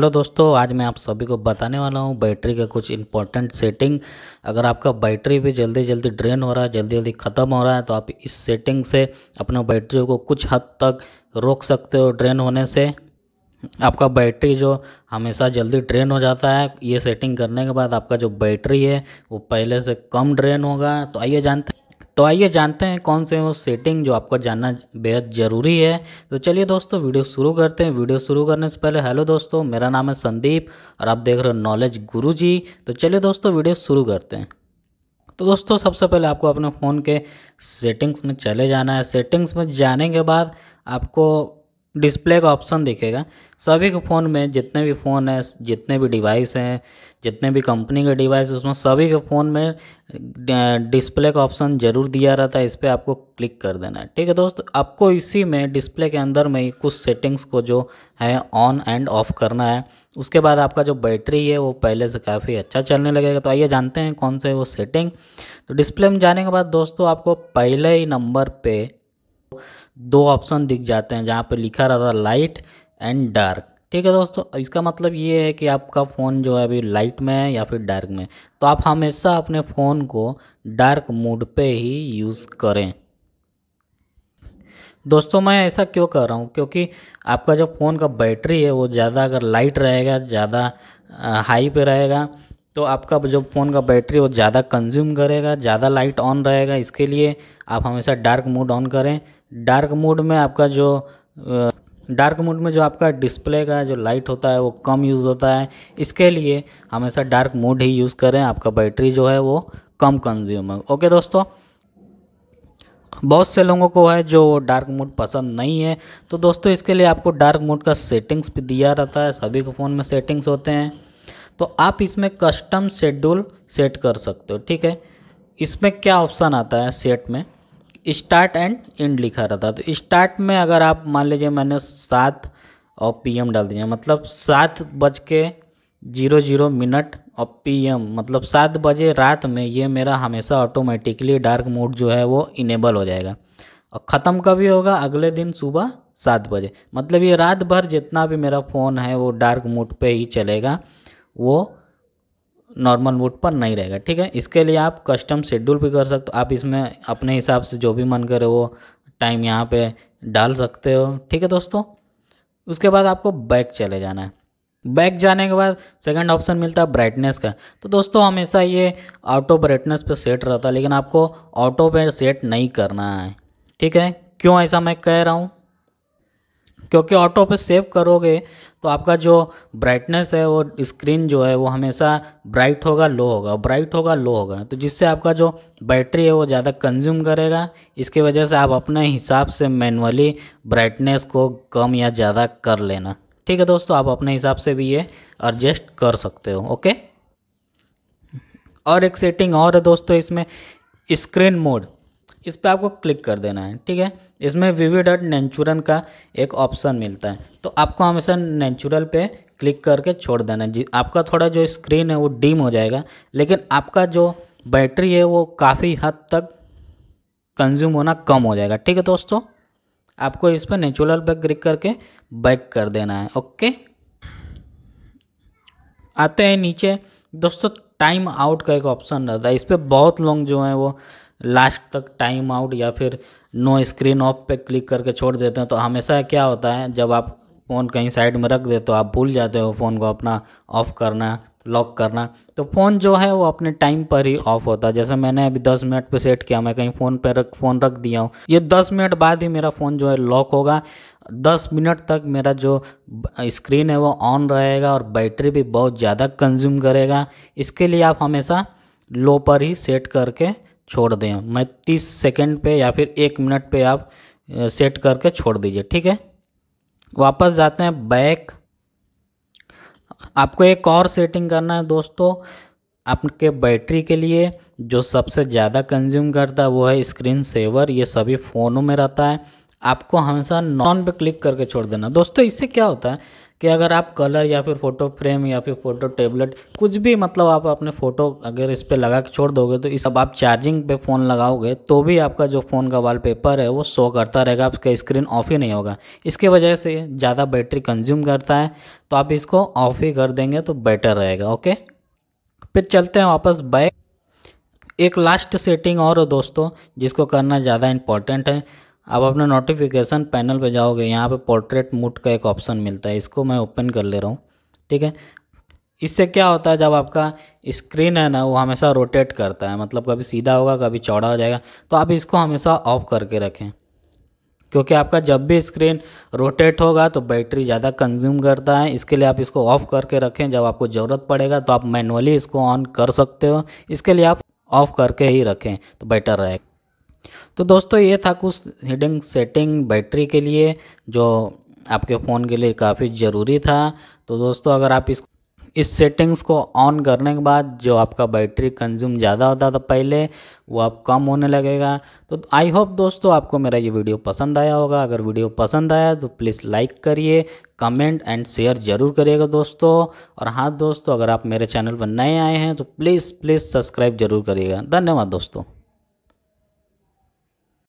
hello दोस्तों आज मैं आप सभी को बताने वाला हूँ बैटरी का कुछ इंपॉर्टेंट सेटिंग अगर आपका बैटरी भी जल्दी जल्दी ड्रेन हो रहा है जल्दी जल्दी ख़त्म हो रहा है तो आप इस सेटिंग से अपने बैटरी को कुछ हद तक रोक सकते हो ड्रेन होने से आपका बैटरी जो हमेशा जल्दी ड्रेन हो जाता है ये सेटिंग करने के बाद आपका जो बैटरी है वो पहले से कम ड्रेन होगा तो आइए जानते तो आइए जानते हैं कौन से वो सेटिंग जो आपको जानना बेहद ज़रूरी है तो चलिए दोस्तों वीडियो शुरू करते हैं वीडियो शुरू करने से पहले हेलो दोस्तों मेरा नाम है संदीप और आप देख रहे हो नॉलेज गुरु जी तो चलिए दोस्तों वीडियो शुरू करते हैं तो दोस्तों सबसे पहले आपको अपने फ़ोन के सेटिंग्स में चले जाना है सेटिंग्स में जाने के बाद आपको डिस्प्ले का ऑप्शन दिखेगा सभी के फ़ोन में जितने भी फ़ोन हैं जितने भी डिवाइस हैं जितने भी कंपनी के डिवाइस उसमें सभी के फ़ोन में डिस्प्ले का ऑप्शन ज़रूर दिया रहता है इस पर आपको क्लिक कर देना है ठीक है दोस्त आपको इसी में डिस्प्ले के अंदर में ही कुछ सेटिंग्स को जो है ऑन एंड ऑफ करना है उसके बाद आपका जो बैटरी है वो पहले से काफ़ी अच्छा चलने लगेगा तो आइए जानते हैं कौन से वो सेटिंग तो डिस्प्ले में जाने के बाद दोस्तों आपको पहले ही नंबर पर दो ऑप्शन दिख जाते हैं जहाँ पर लिखा रहता है लाइट एंड डार्क ठीक है दोस्तों इसका मतलब ये है कि आपका फ़ोन जो है अभी लाइट में है या फिर डार्क में तो आप हमेशा अपने फ़ोन को डार्क मोड पे ही यूज़ करें दोस्तों मैं ऐसा क्यों कर रहा हूँ क्योंकि आपका जो फ़ोन का बैटरी है वो ज़्यादा अगर लाइट रहेगा ज़्यादा हाई पे रहेगा तो आपका जो फ़ोन का बैटरी वो ज़्यादा कंज्यूम करेगा ज़्यादा लाइट ऑन रहेगा इसके लिए आप हमेशा डार्क मोड ऑन करें डार्क मोड में आपका जो डार्क मोड में जो आपका डिस्प्ले का जो लाइट होता है वो कम यूज़ होता है इसके लिए हमेशा डार्क मोड ही यूज़ करें आपका बैटरी जो है वो कम कंज्यूम है ओके दोस्तों बहुत से लोगों को है जो डार्क मोड पसंद नहीं है तो दोस्तों इसके लिए आपको डार्क मोड का सेटिंग्स भी दिया रहता है सभी के फ़ोन में सेटिंग्स होते हैं तो आप इसमें कस्टम शेड्यूल सेट कर सकते हो ठीक है इसमें क्या ऑप्शन आता है सेट में स्टार्ट एंड एंड लिखा रहता है तो स्टार्ट में अगर आप मान लीजिए मैंने सात और पीएम डाल दिया मतलब सात बज के जीरो जीरो मिनट और पीएम मतलब सात बजे रात में ये मेरा हमेशा ऑटोमेटिकली डार्क मोड जो है वो इनेबल हो जाएगा और ख़त्म कभी होगा अगले दिन सुबह सात बजे मतलब ये रात भर जितना भी मेरा फ़ोन है वो डार्क मोड पे ही चलेगा वो नॉर्मल मोड पर नहीं रहेगा ठीक है इसके लिए आप कस्टम शेड्यूल भी कर सकते हो आप इसमें अपने हिसाब से जो भी मन करे वो टाइम यहाँ पे डाल सकते हो ठीक है दोस्तों उसके बाद आपको बैक चले जाना है बैक जाने के बाद सेकंड ऑप्शन मिलता है ब्राइटनेस का तो दोस्तों हमेशा ये ऑटो ब्राइटनेस पे सेट रहता है लेकिन आपको ऑटो पे सेट नहीं करना है ठीक है क्यों ऐसा मैं कह रहा हूँ क्योंकि ऑटो पे सेव करोगे तो आपका जो ब्राइटनेस है वो स्क्रीन जो है वो हमेशा ब्राइट होगा लो होगा ब्राइट होगा लो होगा तो जिससे आपका जो बैटरी है वो ज़्यादा कंज्यूम करेगा इसके वजह से आप अपने हिसाब से मैनुअली ब्राइटनेस को कम या ज़्यादा कर लेना ठीक है दोस्तों आप अपने हिसाब से भी ये एडजस्ट कर सकते हो ओके और एक सेटिंग और है दोस्तों इसमें स्क्रीन मोड इस पर आपको क्लिक कर देना है ठीक है इसमें वीवी डॉट नेचुरन का एक ऑप्शन मिलता है तो आपको हमेशा नेचुरल पे क्लिक करके छोड़ देना है जी आपका थोड़ा जो स्क्रीन है वो डिम हो जाएगा लेकिन आपका जो बैटरी है वो काफ़ी हद तक कंज्यूम होना कम हो जाएगा ठीक है दोस्तों आपको इस पर नेचुरल पर क्लिक करके बैक कर देना है ओके आते हैं नीचे दोस्तों टाइम आउट का एक ऑप्शन रहता है इस पर बहुत लोग जो हैं वो लास्ट तक टाइम आउट या फिर नो स्क्रीन ऑफ पे क्लिक करके छोड़ देते हैं तो हमेशा क्या होता है जब आप फ़ोन कहीं साइड में रख देते हो आप भूल जाते हो फ़ोन को अपना ऑफ़ करना लॉक करना तो फ़ोन जो है वो अपने टाइम पर ही ऑफ होता है जैसे मैंने अभी 10 मिनट पे सेट किया मैं कहीं फ़ोन पे रख फ़ोन रख दिया हूँ ये 10 मिनट बाद ही मेरा फ़ोन जो है लॉक होगा 10 मिनट तक मेरा जो स्क्रीन है वो ऑन रहेगा और बैटरी भी बहुत ज़्यादा कंज्यूम करेगा इसके लिए आप हमेशा लो पर ही सेट करके छोड़ दें मैं तीस सेकेंड पर या फिर एक मिनट पर आप सेट करके छोड़ दीजिए ठीक है वापस जाते हैं बैक आपको एक और सेटिंग करना है दोस्तों आपके बैटरी के लिए जो सबसे ज़्यादा कंज्यूम करता है वो है स्क्रीन सेवर ये सभी फ़ोनों में रहता है आपको हमेशा नॉन पे क्लिक करके छोड़ देना दोस्तों इससे क्या होता है कि अगर आप कलर या फिर फ़ोटो फ्रेम या फिर फ़ोटो टेबलेट कुछ भी मतलब आप अपने फ़ोटो अगर इस पर लगा के छोड़ दोगे तो इस अब आप चार्जिंग पे फ़ोन लगाओगे तो भी आपका जो फ़ोन का वॉलपेपर है वो शो करता रहेगा आपका स्क्रीन ऑफ ही नहीं होगा इसके वजह से ज़्यादा बैटरी कंज्यूम करता है तो आप इसको ऑफ ही कर देंगे तो बेटर रहेगा ओके फिर चलते हैं वापस बैक एक लास्ट सेटिंग और दोस्तों जिसको करना ज़्यादा इंपॉर्टेंट है अब अपना नोटिफिकेशन पैनल पे जाओगे यहाँ पे पोर्ट्रेट मूड का एक ऑप्शन मिलता है इसको मैं ओपन कर ले रहा हूँ ठीक है इससे क्या होता है जब आपका स्क्रीन है ना वो हमेशा रोटेट करता है मतलब कभी सीधा होगा कभी चौड़ा हो जाएगा तो आप इसको हमेशा ऑफ करके रखें क्योंकि आपका जब भी स्क्रीन रोटेट होगा तो बैटरी ज़्यादा कंज्यूम करता है इसके लिए आप इसको ऑफ़ करके रखें जब आपको ज़रूरत पड़ेगा तो आप मैनुअली इसको ऑन कर सकते हो इसके लिए आप ऑफ़ करके ही रखें तो बेटर रहेगा तो दोस्तों ये था कुछ हिडिंग सेटिंग बैटरी के लिए जो आपके फ़ोन के लिए काफ़ी ज़रूरी था तो दोस्तों अगर आप इस इस सेटिंग्स को ऑन करने के बाद जो आपका बैटरी कंज्यूम ज़्यादा होता था पहले वो अब कम होने लगेगा तो आई होप दोस्तों आपको मेरा ये वीडियो पसंद आया होगा अगर वीडियो पसंद आया तो प्लीज़ लाइक करिए कमेंट एंड शेयर ज़रूर करिएगा दोस्तों और हाँ दोस्तों अगर आप मेरे चैनल पर नए आए हैं तो प्लीज़ प्लीज़ सब्सक्राइब ज़रूर करिएगा धन्यवाद दोस्तों